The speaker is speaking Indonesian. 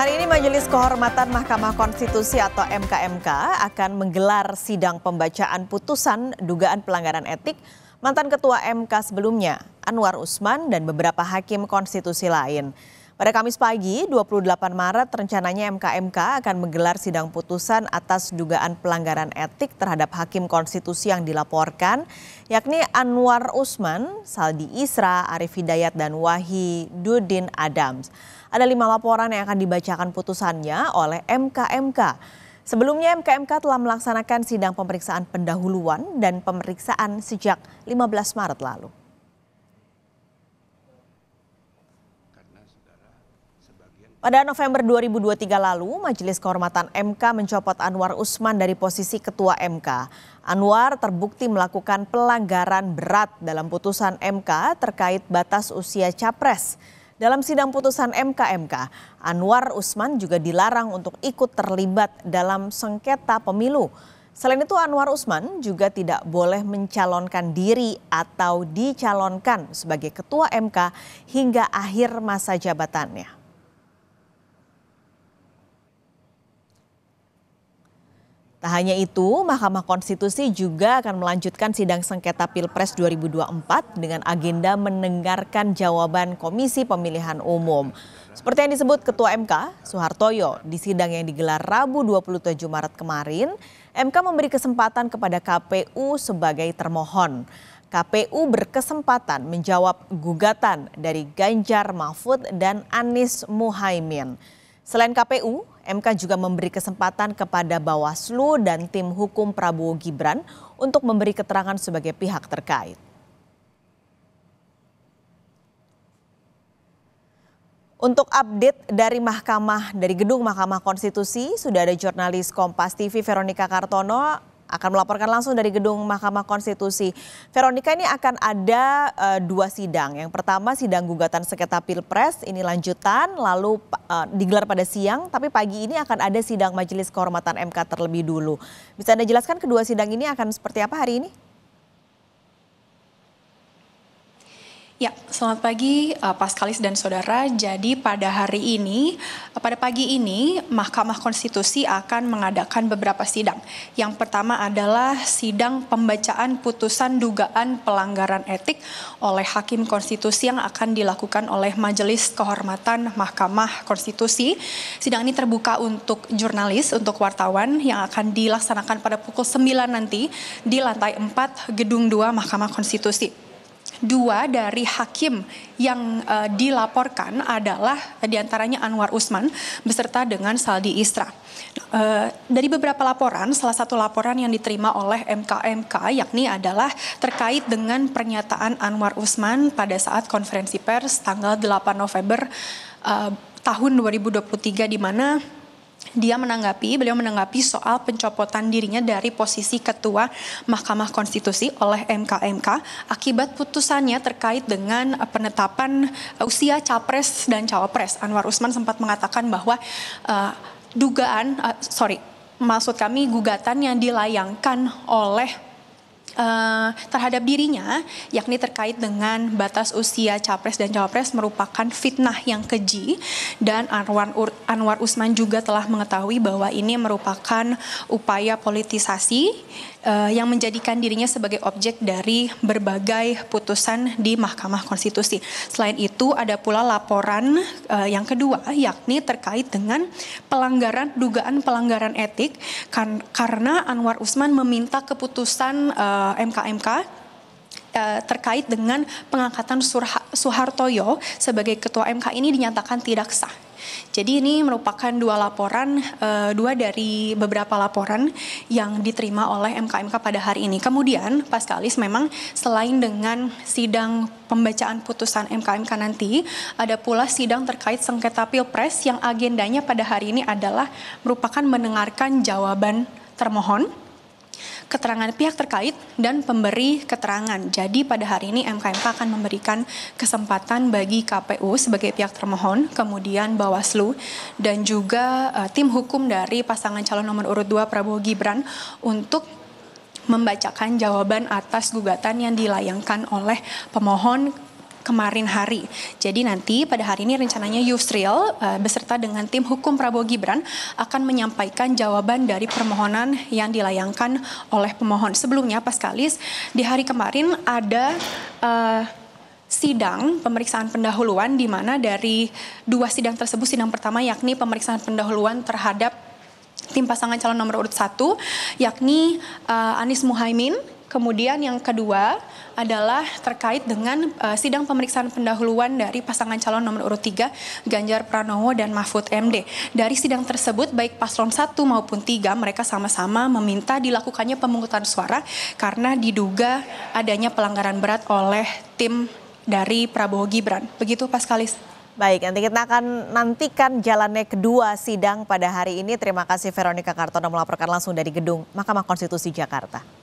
Hari ini Majelis Kehormatan Mahkamah Konstitusi atau MKMK akan menggelar sidang pembacaan putusan dugaan pelanggaran etik mantan Ketua MK sebelumnya, Anwar Usman dan beberapa hakim konstitusi lain. Pada Kamis pagi, 28 Maret, rencananya MKMK akan menggelar sidang putusan atas dugaan pelanggaran etik terhadap hakim konstitusi yang dilaporkan, yakni Anwar Usman, Saldi Isra, Arif Hidayat, dan Wahiduddin Adams. Ada lima laporan yang akan dibacakan putusannya oleh MKMK. Sebelumnya MKMK telah melaksanakan sidang pemeriksaan pendahuluan dan pemeriksaan sejak 15 Maret lalu. Pada November 2023 lalu, Majelis Kehormatan MK mencopot Anwar Usman dari posisi Ketua MK. Anwar terbukti melakukan pelanggaran berat dalam putusan MK terkait batas usia capres. Dalam sidang putusan MK-MK, Anwar Usman juga dilarang untuk ikut terlibat dalam sengketa pemilu. Selain itu Anwar Usman juga tidak boleh mencalonkan diri atau dicalonkan sebagai ketua MK hingga akhir masa jabatannya. Tak hanya itu, Mahkamah Konstitusi juga akan melanjutkan sidang sengketa Pilpres 2024 dengan agenda mendengarkan jawaban Komisi Pemilihan Umum. Seperti yang disebut Ketua MK, Soehartoyo, di sidang yang digelar Rabu 27 Maret kemarin, MK memberi kesempatan kepada KPU sebagai termohon. KPU berkesempatan menjawab gugatan dari Ganjar Mahfud dan Anies Muhaimin. Selain KPU, MK juga memberi kesempatan kepada Bawaslu dan tim hukum Prabowo Gibran untuk memberi keterangan sebagai pihak terkait. Untuk update dari Mahkamah, dari gedung Mahkamah Konstitusi, sudah ada jurnalis Kompas TV Veronica Kartono akan melaporkan langsung dari gedung Mahkamah Konstitusi. Veronica ini akan ada e, dua sidang. Yang pertama sidang gugatan sengketa Pilpres ini lanjutan lalu e, digelar pada siang tapi pagi ini akan ada sidang Majelis Kehormatan MK terlebih dulu. Bisa Anda jelaskan kedua sidang ini akan seperti apa hari ini? Ya, selamat pagi uh, Paskalis dan Saudara. Jadi pada hari ini, eh, pada pagi ini Mahkamah Konstitusi akan mengadakan beberapa sidang. Yang pertama adalah sidang pembacaan putusan dugaan pelanggaran etik oleh Hakim Konstitusi yang akan dilakukan oleh Majelis Kehormatan Mahkamah Konstitusi. Sidang ini terbuka untuk jurnalis, untuk wartawan yang akan dilaksanakan pada pukul 9 nanti di lantai 4 Gedung 2 Mahkamah Konstitusi dua dari hakim yang uh, dilaporkan adalah eh, diantaranya Anwar Usman beserta dengan Saldi Isra. Uh, dari beberapa laporan, salah satu laporan yang diterima oleh MKMK yakni adalah terkait dengan pernyataan Anwar Usman pada saat konferensi pers tanggal 8 November uh, tahun 2023 di mana dia menanggapi, beliau menanggapi soal pencopotan dirinya dari posisi Ketua Mahkamah Konstitusi oleh MKMK akibat putusannya terkait dengan penetapan usia capres dan cawapres. Anwar Usman sempat mengatakan bahwa uh, dugaan, uh, sorry, maksud kami gugatan yang dilayangkan oleh Eh, terhadap dirinya, yakni terkait dengan batas usia capres dan cawapres merupakan fitnah yang keji dan Anwar, Anwar Usman juga telah mengetahui bahwa ini merupakan upaya politisasi uh, yang menjadikan dirinya sebagai objek dari berbagai putusan di Mahkamah Konstitusi. Selain itu ada pula laporan uh, yang kedua yakni terkait dengan pelanggaran dugaan pelanggaran etik kan, karena Anwar Usman meminta keputusan uh, Eh, MKMK uh, eh, terkait dengan pengangkatan Surha, Soehartoyo sebagai ketua MK ini dinyatakan tidak sah. Jadi ini merupakan dua laporan, eh, dua dari beberapa laporan yang diterima oleh MKMK pada hari ini. Kemudian Paskalis memang selain dengan sidang pembacaan putusan MKMK nanti, ada pula sidang terkait sengketa pilpres yang agendanya pada hari ini adalah merupakan mendengarkan jawaban termohon keterangan pihak terkait dan pemberi keterangan. Jadi pada hari ini MKMK akan memberikan kesempatan bagi KPU sebagai pihak termohon, kemudian Bawaslu dan juga uh, tim hukum dari pasangan calon nomor urut 2 Prabowo Gibran untuk membacakan jawaban atas gugatan yang dilayangkan oleh pemohon kemarin hari. Jadi nanti pada hari ini rencananya Yusril uh, beserta dengan tim hukum Prabowo Gibran akan menyampaikan jawaban dari permohonan yang dilayangkan oleh pemohon. Sebelumnya Paskalis di hari kemarin ada uh, sidang pemeriksaan pendahuluan di mana dari dua sidang tersebut sidang pertama yakni pemeriksaan pendahuluan terhadap tim pasangan calon nomor urut satu yakni uh, Anies Muhaimin Kemudian yang kedua adalah terkait dengan uh, sidang pemeriksaan pendahuluan dari pasangan calon nomor urut 3 Ganjar Pranowo dan Mahfud MD. Dari sidang tersebut baik paslon 1 maupun 3 mereka sama-sama meminta dilakukannya pemungutan suara karena diduga adanya pelanggaran berat oleh tim dari Prabowo Gibran. Begitu Paskalis. Baik, nanti kita akan nantikan jalannya kedua sidang pada hari ini. Terima kasih Veronica Kartono melaporkan langsung dari gedung Mahkamah Konstitusi Jakarta.